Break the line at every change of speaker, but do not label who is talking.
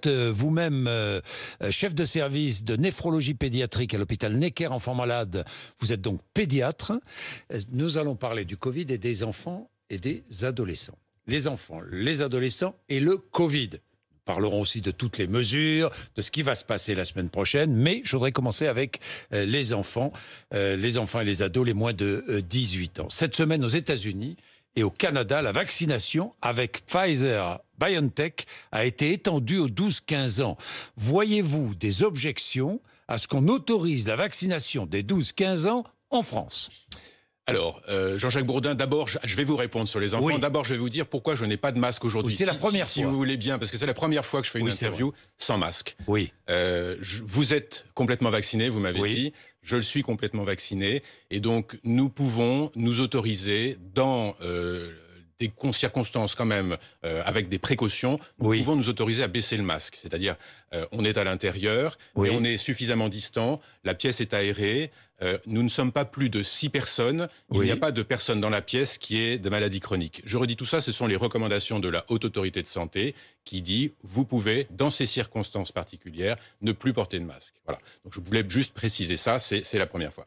êtes euh, vous-même euh, euh, chef de service de néphrologie pédiatrique à l'hôpital Necker Enfants Malades. Vous êtes donc pédiatre. Nous allons parler du Covid et des enfants et des adolescents. Les enfants, les adolescents et le Covid. Nous parlerons aussi de toutes les mesures, de ce qui va se passer la semaine prochaine, mais je voudrais commencer avec les enfants, les enfants et les ados les moins de 18 ans. Cette semaine aux États-Unis, et au Canada, la vaccination avec Pfizer BioNTech a été étendue aux 12-15 ans. Voyez-vous des objections à ce qu'on autorise la vaccination des 12-15 ans en France alors, euh, Jean-Jacques Bourdin, d'abord, je vais vous répondre
sur les enfants. D'abord, je vais vous dire pourquoi je n'ai pas de masque aujourd'hui. c'est la première fois. Si vous voulez bien, parce que c'est la première fois que je fais une interview sans masque. Oui. Euh, vous êtes complètement vacciné, vous m'avez dit. Je le suis complètement vacciné. Et donc, nous pouvons nous autoriser dans... Euh, des circonstances quand même, euh, avec des précautions, nous pouvons nous autoriser à baisser le masque. C'est-à-dire, euh, on est à l'intérieur, on est suffisamment distant, la pièce est aérée, euh, nous ne sommes pas plus de six personnes, il n'y a pas de personne dans la pièce qui ait de maladie chronique. Je redis tout ça, ce sont les recommandations de la Haute Autorité de Santé qui dit, vous pouvez, dans ces circonstances particulières, ne plus porter de masque. Voilà. Donc je voulais juste préciser ça, c'est la
première fois.